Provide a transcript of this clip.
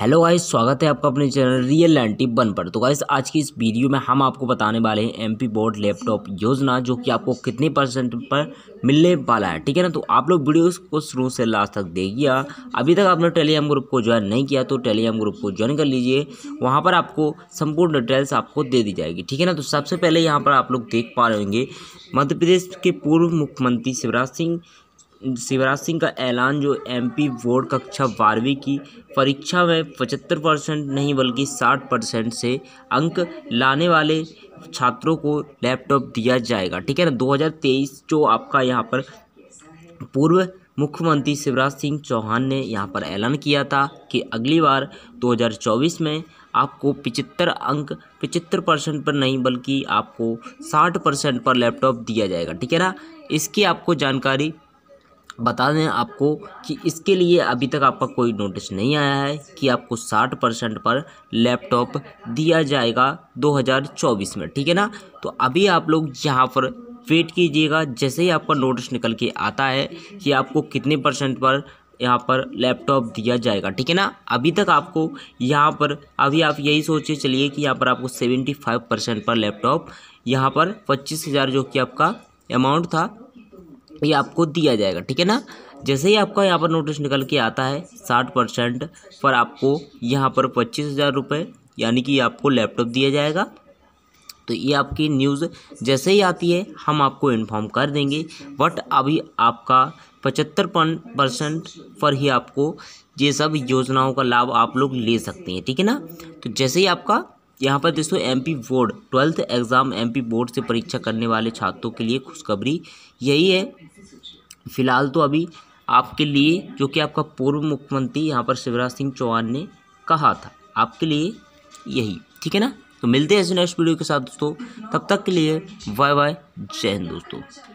hello guys स्वागत है आपका अपने चैनल रियल लैंड बन वन पर तो गाइस आज की इस वीडियो में हम आपको बताने वाले हैं एमपी बोर्ड लैपटॉप योजना जो कि आपको कितने परसेंट पर मिलने वाला है ठीक है ना तो आप लोग वीडियो को शुरू से लास्ट तक देखिएगा अभी तक आपने टेलीग्राम ग्रुप को ज्वाइन नहीं किया तो टेलीग्राम ग्रुप को ज्वाइन कर लीजिए वहाँ पर आपको संपूर्ण डिटेल्स आपको दे दी जाएगी ठीक है ना तो सबसे पहले यहाँ पर आप लोग देख पा होंगे मध्य प्रदेश के पूर्व मुख्यमंत्री शिवराज सिंह शिवराज सिंह का ऐलान जो एमपी बोर्ड कक्षा बारहवीं की परीक्षा में पचहत्तर परसेंट नहीं बल्कि साठ परसेंट से अंक लाने वाले छात्रों को लैपटॉप दिया जाएगा ठीक है ना 2023 जो आपका यहाँ पर पूर्व मुख्यमंत्री शिवराज सिंह चौहान ने यहाँ पर ऐलान किया था कि अगली बार 2024 में आपको पिचहत्तर अंक पिचहत्तर परसेंट पर नहीं बल्कि आपको साठ परसेंट पर लैपटॉप दिया जाएगा ठीक है ना इसकी आपको जानकारी बता दें आपको कि इसके लिए अभी तक आपका कोई नोटिस नहीं आया है कि आपको 60 परसेंट पर लैपटॉप दिया जाएगा 2024 में ठीक है ना तो अभी आप लोग यहाँ पर वेट कीजिएगा जैसे ही आपका नोटिस निकल के आता है कि आपको कितने परसेंट पर यहाँ पर लैपटॉप दिया जाएगा ठीक है ना अभी तक आपको यहाँ पर अभी आप यही सोचे चलिए कि यहाँ पर आपको सेवेंटी फाइव परसेंट पर लैपटॉप यहाँ पर पच्चीस हज़ार जो कि आपका अमाउंट था ये आपको दिया जाएगा ठीक है ना जैसे ही आपका यहाँ पर नोटिस निकल के आता है साठ परसेंट पर आपको यहाँ पर पच्चीस हज़ार रुपये यानी कि आपको लैपटॉप दिया जाएगा तो ये आपकी न्यूज़ जैसे ही आती है हम आपको इन्फॉर्म कर देंगे बट अभी आपका पचहत्तर परसेंट पर ही आपको ये सब योजनाओं का लाभ आप लोग ले सकते हैं ठीक है ना तो जैसे ही आपका यहाँ पर दोस्तों MP board twelfth exam MP board से परीक्षा करने वाले छात्रों के लिए खुशखबरी यही है फिलहाल तो अभी आपके लिए जो कि आपका पूर्व मुख्यमंत्री यहाँ पर शिवराज सिंह चौहान ने कहा था आपके लिए यही ठीक है ना तो मिलते हैं ऐसे नेक्स्ट वीडियो के साथ दोस्तों तब तक के लिए बाय बाय जय हिंद दोस्तों